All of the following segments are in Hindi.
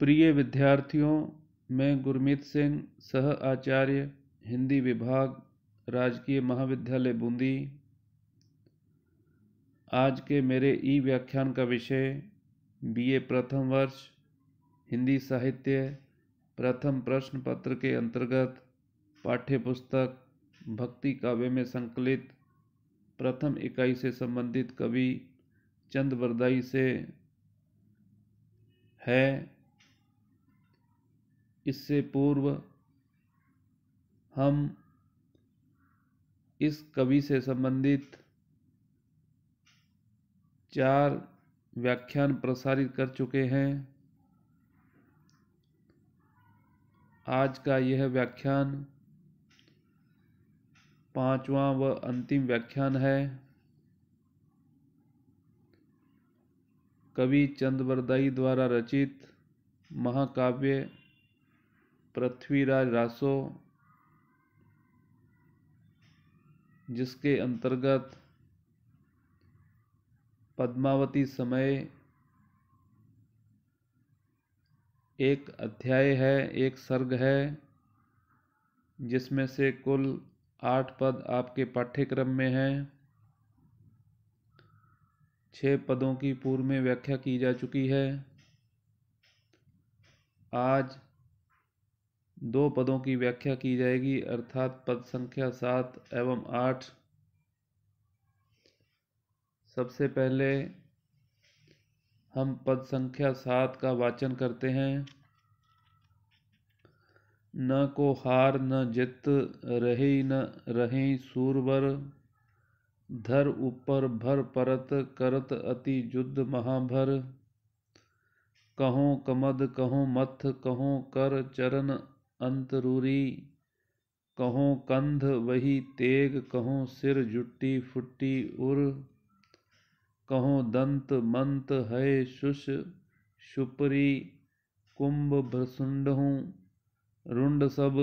प्रिय विद्यार्थियों मैं गुरमीत सिंह सह आचार्य हिंदी विभाग राजकीय महाविद्यालय बूंदी आज के मेरे ई व्याख्यान का विषय बीए प्रथम वर्ष हिंदी साहित्य प्रथम प्रश्न पत्र के अंतर्गत पाठ्यपुस्तक भक्ति काव्य में संकलित प्रथम इकाई से संबंधित कवि चंद वरदाई से है इससे पूर्व हम इस कवि से संबंधित चार व्याख्यान प्रसारित कर चुके हैं आज का यह व्याख्यान पांचवा व अंतिम व्याख्यान है कवि चंद्रवरदाई द्वारा रचित महाकाव्य पृथ्वीराज रासो जिसके अंतर्गत पद्मावती समय एक अध्याय है एक सर्ग है जिसमें से कुल आठ पद आपके पाठ्यक्रम में हैं छः पदों की पूर्व में व्याख्या की जा चुकी है आज दो पदों की व्याख्या की जाएगी अर्थात पद संख्या सात एवं आठ सबसे पहले हम पद संख्या सात का वाचन करते हैं न को हार न जित रही न रही सूरवर धर ऊपर भर परत करत अति युद्ध महाभर कहो कमद कहो मथ कहो कर चरण अंतरूरी कहों कंध वही तेग कहों सिर जुट्टी फुट्टी उर कहों दंत मंत है शुष शुपरी कुंभ भ्रसुंड रुंड सब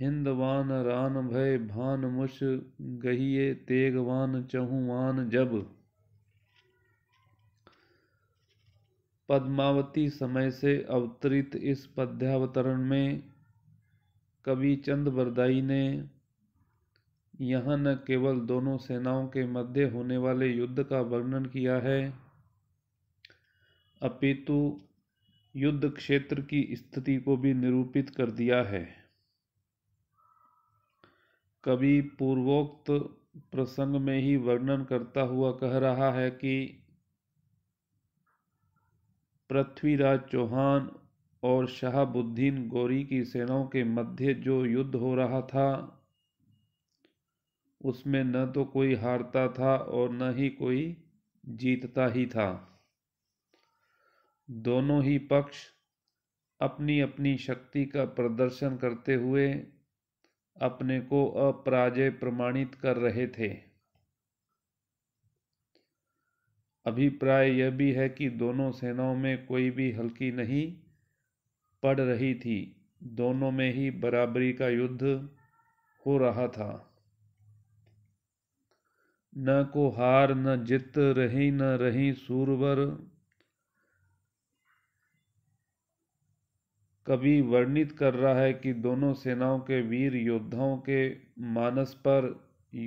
हिंदवान रान भय भान मुश गहिये तेगवान चहुवान जब पद्मावती समय से अवतरित इस पद्यावतरण में कवि चंद बरदाई ने यहाँ न केवल दोनों सेनाओं के मध्य होने वाले युद्ध का वर्णन किया है अपितु युद्ध क्षेत्र की स्थिति को भी निरूपित कर दिया है कवि पूर्वोक्त प्रसंग में ही वर्णन करता हुआ कह रहा है कि पृथ्वीराज चौहान और शहाबुद्दीन गौरी की सेनाओं के मध्य जो युद्ध हो रहा था उसमें न तो कोई हारता था और न ही कोई जीतता ही था दोनों ही पक्ष अपनी अपनी शक्ति का प्रदर्शन करते हुए अपने को अपराजय प्रमाणित कर रहे थे अभिप्राय यह भी है कि दोनों सेनाओं में कोई भी हल्की नहीं पड़ रही थी दोनों में ही बराबरी का युद्ध हो रहा था न को हार न जित रही न रही सूरवर कवि वर्णित कर रहा है कि दोनों सेनाओं के वीर योद्धाओं के मानस पर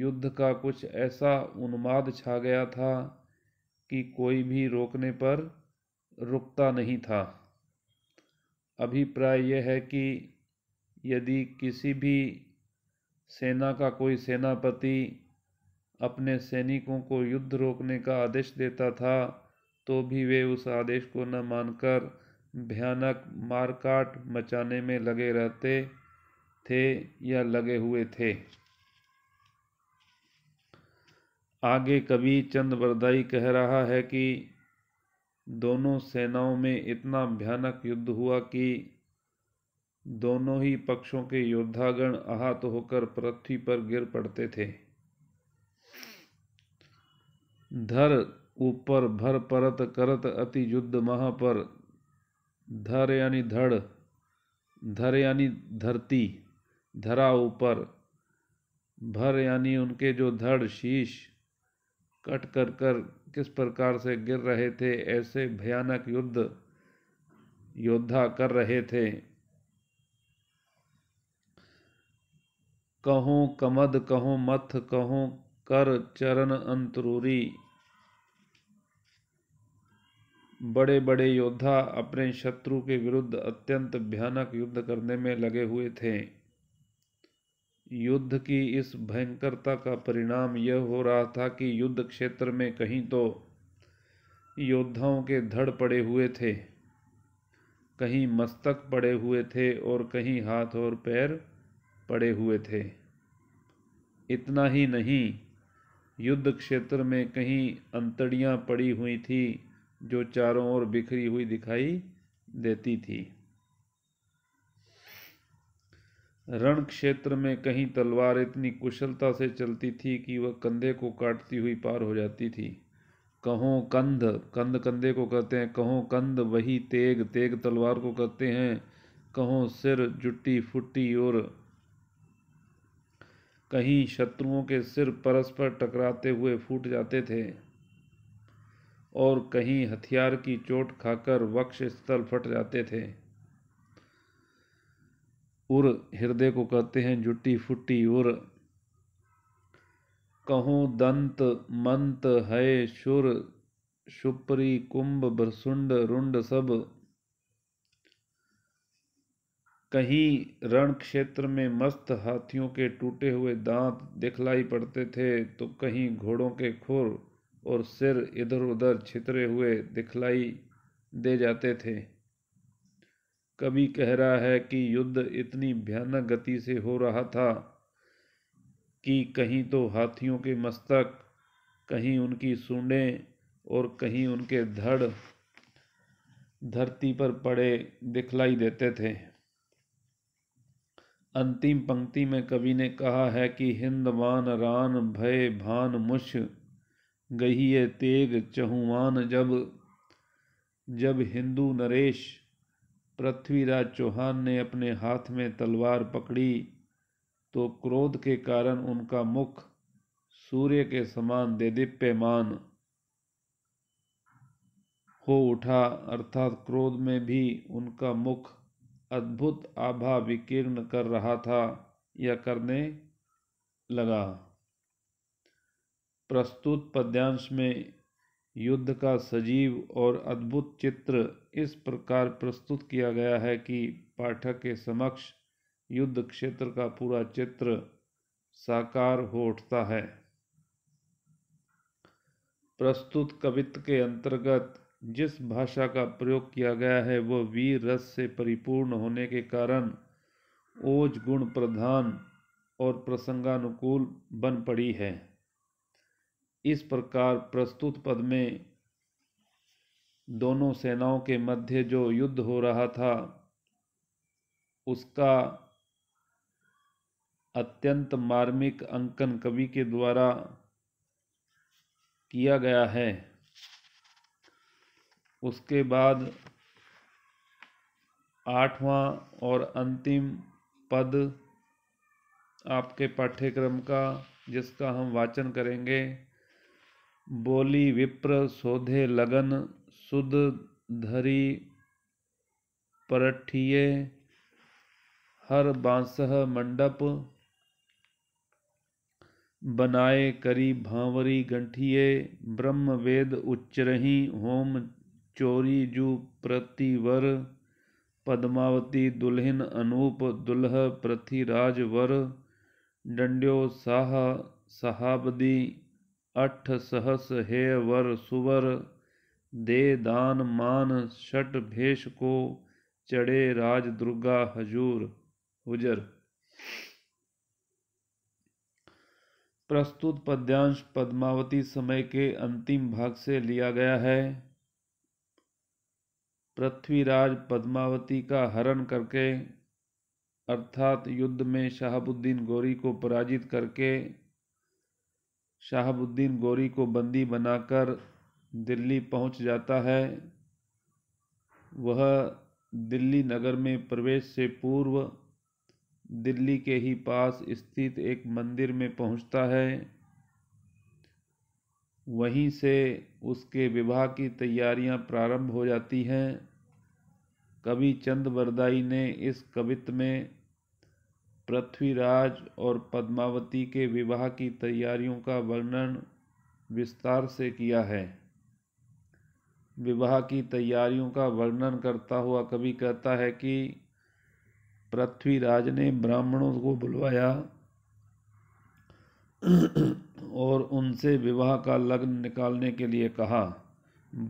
युद्ध का कुछ ऐसा उन्माद छा गया था कि कोई भी रोकने पर रुकता नहीं था अभिप्राय यह है कि यदि किसी भी सेना का कोई सेनापति अपने सैनिकों को युद्ध रोकने का आदेश देता था तो भी वे उस आदेश को न मानकर भयानक मारकाट मचाने में लगे रहते थे या लगे हुए थे आगे कभी चंद बरदाई कह रहा है कि दोनों सेनाओं में इतना भयानक युद्ध हुआ कि दोनों ही पक्षों के योद्धागण आहत होकर पृथ्वी पर गिर पड़ते थे धर ऊपर भर परत करत अति युद्ध महा पर धर यानी धड़ धर यानी धरती धरा ऊपर भर यानी उनके जो धड़ शीश कट कर कर किस प्रकार से गिर रहे थे ऐसे भयानक युद्ध योद्धा कर रहे थे कहूँ कमद कहूँ मथ कहूँ कर चरण अंतरूरी बड़े बड़े योद्धा अपने शत्रु के विरुद्ध अत्यंत भयानक युद्ध करने में लगे हुए थे युद्ध की इस भयंकरता का परिणाम यह हो रहा था कि युद्ध क्षेत्र में कहीं तो योद्धाओं के धड़ पड़े हुए थे कहीं मस्तक पड़े हुए थे और कहीं हाथ और पैर पड़े हुए थे इतना ही नहीं युद्ध क्षेत्र में कहीं अंतड़ियां पड़ी हुई थी जो चारों ओर बिखरी हुई दिखाई देती थी रण क्षेत्र में कहीं तलवार इतनी कुशलता से चलती थी कि वह कंधे को काटती हुई पार हो जाती थी कहो कंध कंध कंधे को कहते हैं कहो कंध वही तेग तेग तलवार को कहते हैं कहो सिर जुटी फुटी और कहीं शत्रुओं के सिर परस्पर टकराते हुए फूट जाते थे और कहीं हथियार की चोट खाकर वक्ष स्थल फट जाते थे उर हृदय को कहते हैं जुटी फुटी उर कहूँ दंत मंत है शुर शुपरी कुंभ बरसुंड रुंड सब कहीं रण क्षेत्र में मस्त हाथियों के टूटे हुए दांत दिखलाई पड़ते थे तो कहीं घोड़ों के खुर और सिर इधर उधर छितरे हुए दिखलाई दे जाते थे कवि कह रहा है कि युद्ध इतनी भयानक गति से हो रहा था कि कहीं तो हाथियों के मस्तक कहीं उनकी सूंडें और कहीं उनके धड़ धरती पर पड़े दिखलाई देते थे अंतिम पंक्ति में कवि ने कहा है कि हिंदवान रान भय भान मुश गही तेग चहुवान जब जब हिंदू नरेश पृथ्वीराज चौहान ने अपने हाथ में तलवार पकड़ी तो क्रोध के कारण उनका मुख सूर्य के समान देदीप्यमान हो उठा अर्थात क्रोध में भी उनका मुख अद्भुत आभा विकीर्ण कर रहा था या करने लगा प्रस्तुत पद्यांश में युद्ध का सजीव और अद्भुत चित्र इस प्रकार प्रस्तुत किया गया है कि पाठक के समक्ष युद्ध क्षेत्र का पूरा चित्र साकार हो उठता है प्रस्तुत कवित्व के अंतर्गत जिस भाषा का प्रयोग किया गया है वह वीर रस से परिपूर्ण होने के कारण ओज गुण प्रधान और प्रसंगानुकूल बन पड़ी है इस प्रकार प्रस्तुत पद में दोनों सेनाओं के मध्य जो युद्ध हो रहा था उसका अत्यंत मार्मिक अंकन कवि के द्वारा किया गया है उसके बाद आठवां और अंतिम पद आपके पाठ्यक्रम का जिसका हम वाचन करेंगे बोली विप्र सोधे लगन सुध धरी परठिये हर बांसह मंडप बनाए करी भांवरी गंठिये ब्रह्म वेद उच्चरही होम चोरी जु प्रतिवर पद्मावती दुल्हन अनूप दुल्ह प्रथिराज वर डंड्यो साह सहाबदी अठ सहस हे वर सुवर दे दान मान शट भेष को चढ़े राज दुर्गा हजूर हुजर प्रस्तुत पद्यांश पद्मावती समय के अंतिम भाग से लिया गया है पृथ्वीराज पद्मावती का हरण करके अर्थात युद्ध में शहाबुद्दीन गौरी को पराजित करके शहाबुद्दीन गौरी को बंदी बनाकर दिल्ली पहुंच जाता है वह दिल्ली नगर में प्रवेश से पूर्व दिल्ली के ही पास स्थित एक मंदिर में पहुंचता है वहीं से उसके विवाह की तैयारियां प्रारंभ हो जाती हैं कवि चंद वरदाई ने इस कवित्व में पृथ्वीराज और पद्मावती के विवाह की तैयारियों का वर्णन विस्तार से किया है विवाह की तैयारियों का वर्णन करता हुआ कवि कहता है कि पृथ्वीराज ने ब्राह्मणों को बुलवाया और उनसे विवाह का लग्न निकालने के लिए कहा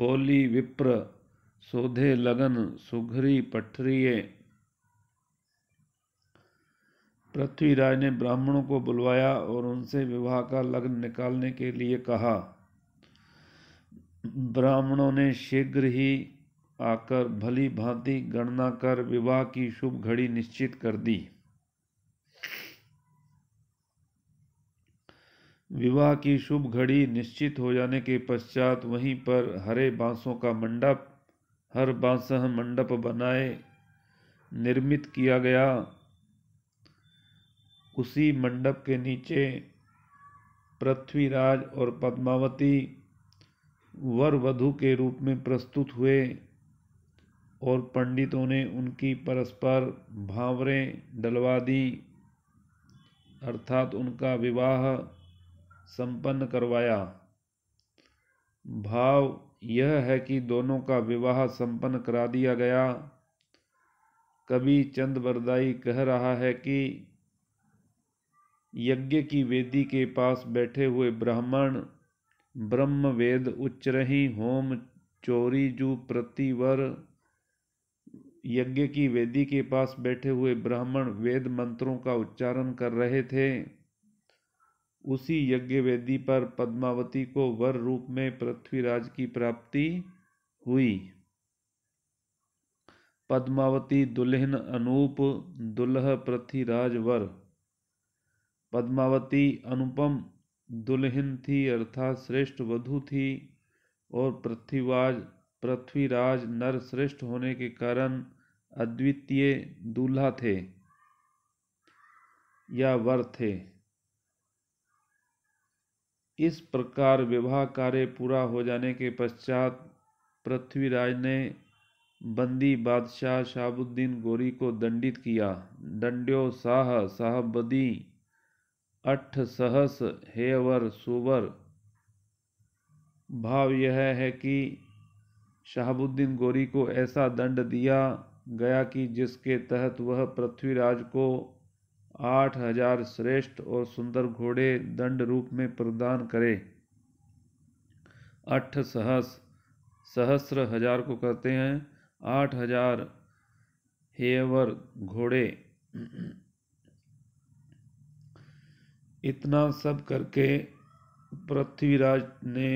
बोली विप्र सोधे लगन सुघरी पठरिए पृथ्वीराज ने ब्राह्मणों को बुलवाया और उनसे विवाह का लग्न निकालने के लिए कहा ब्राह्मणों ने शीघ्र ही आकर भली भांति गणना कर विवाह की शुभ घड़ी निश्चित कर दी विवाह की शुभ घड़ी निश्चित हो जाने के पश्चात वहीं पर हरे बांसों का मंडप हर बांसह मंडप बनाए निर्मित किया गया उसी मंडप के नीचे पृथ्वीराज और पद्मावती वर वधु के रूप में प्रस्तुत हुए और पंडितों ने उनकी परस्पर भावरें डलवा दी अर्थात उनका विवाह संपन्न करवाया भाव यह है कि दोनों का विवाह संपन्न करा दिया गया कवि चंद बरदाई कह रहा है कि यज्ञ की वेदी के पास बैठे हुए ब्राह्मण ब्रह्म उच्च उच्चरही होम चोरी जू प्रतिवर यज्ञ की वेदी के पास बैठे हुए ब्राह्मण वेद मंत्रों का उच्चारण कर रहे थे उसी यज्ञ वेदी पर पद्मावती को वर रूप में पृथ्वीराज की प्राप्ति हुई पद्मावती दुल्हन अनूप दुल्ह पृथ्वीराज वर पद्मावती अनुपम दुल्हन थी अर्थात श्रेष्ठ वधु थी और पृथ्वीराज पृथ्वीराज नर श्रेष्ठ होने के कारण अद्वितीय दूल्हा थे या वर थे इस प्रकार विवाह कार्य पूरा हो जाने के पश्चात पृथ्वीराज ने बंदी बादशाह शाहबुद्दीन गोरी को दंडित किया दंड्यो शाह साहबदी अठ सहस हेवर सुवर भाव यह है कि शहाबुद्दीन गोरी को ऐसा दंड दिया गया कि जिसके तहत वह पृथ्वीराज को आठ हजार श्रेष्ठ और सुंदर घोड़े दंड रूप में प्रदान करे अठ सहस सहस्र हजार को कहते हैं आठ हजार हेवर घोड़े इतना सब करके पृथ्वीराज ने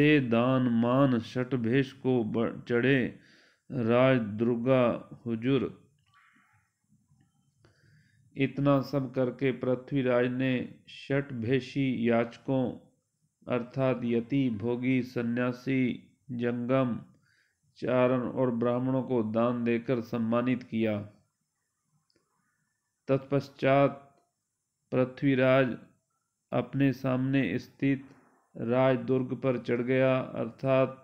दे दान मान भेष को चढ़े राज दुर्गा हुजूर इतना सब करके पृथ्वीराज ने भेषी याचकों अर्थात यति भोगी सन्यासी जंगम चारण और ब्राह्मणों को दान देकर सम्मानित किया तत्पश्चात पृथ्वीराज अपने सामने स्थित राजदुर्ग पर चढ़ गया अर्थात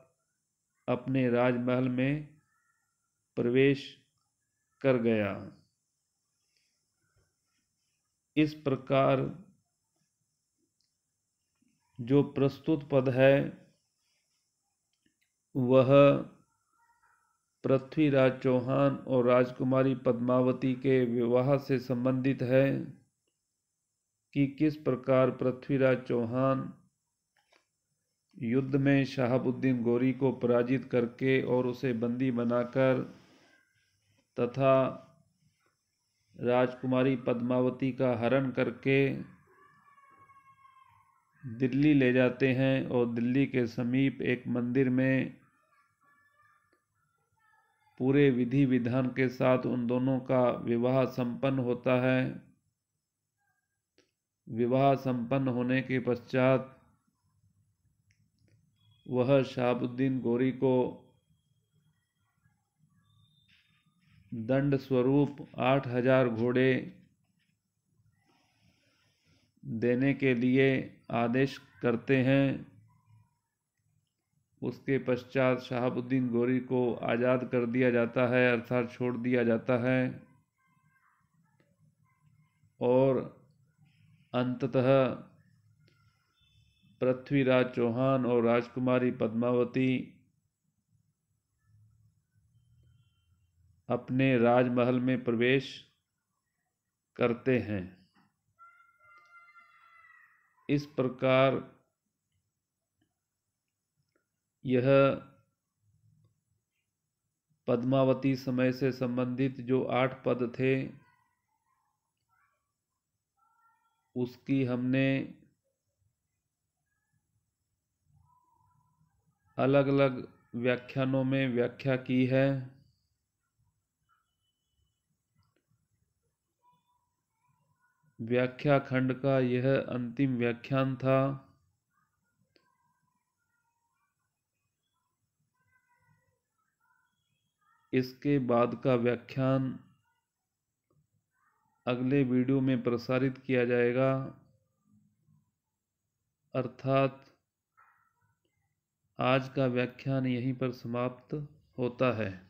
अपने राजमहल में प्रवेश कर गया इस प्रकार जो प्रस्तुत पद है वह पृथ्वीराज चौहान और राजकुमारी पद्मावती के विवाह से संबंधित है कि किस प्रकार पृथ्वीराज चौहान युद्ध में शहाबुद्दीन गौरी को पराजित करके और उसे बंदी बनाकर तथा राजकुमारी पद्मावती का हरण करके दिल्ली ले जाते हैं और दिल्ली के समीप एक मंदिर में पूरे विधि विधान के साथ उन दोनों का विवाह संपन्न होता है विवाह संपन्न होने के पश्चात वह शाहबुद्दीन गौरी को दंड स्वरूप आठ हजार घोड़े देने के लिए आदेश करते हैं उसके पश्चात शाहबुद्दीन गौरी को आज़ाद कर दिया जाता है अर्थात छोड़ दिया जाता है और अंततः पृथ्वीराज चौहान और राजकुमारी पद्मावती अपने राजमहल में प्रवेश करते हैं इस प्रकार यह पद्मावती समय से संबंधित जो आठ पद थे उसकी हमने अलग अलग व्याख्यानों में व्याख्या की है व्याख्या खंड का यह अंतिम व्याख्यान था इसके बाद का व्याख्यान अगले वीडियो में प्रसारित किया जाएगा अर्थात आज का व्याख्यान यहीं पर समाप्त होता है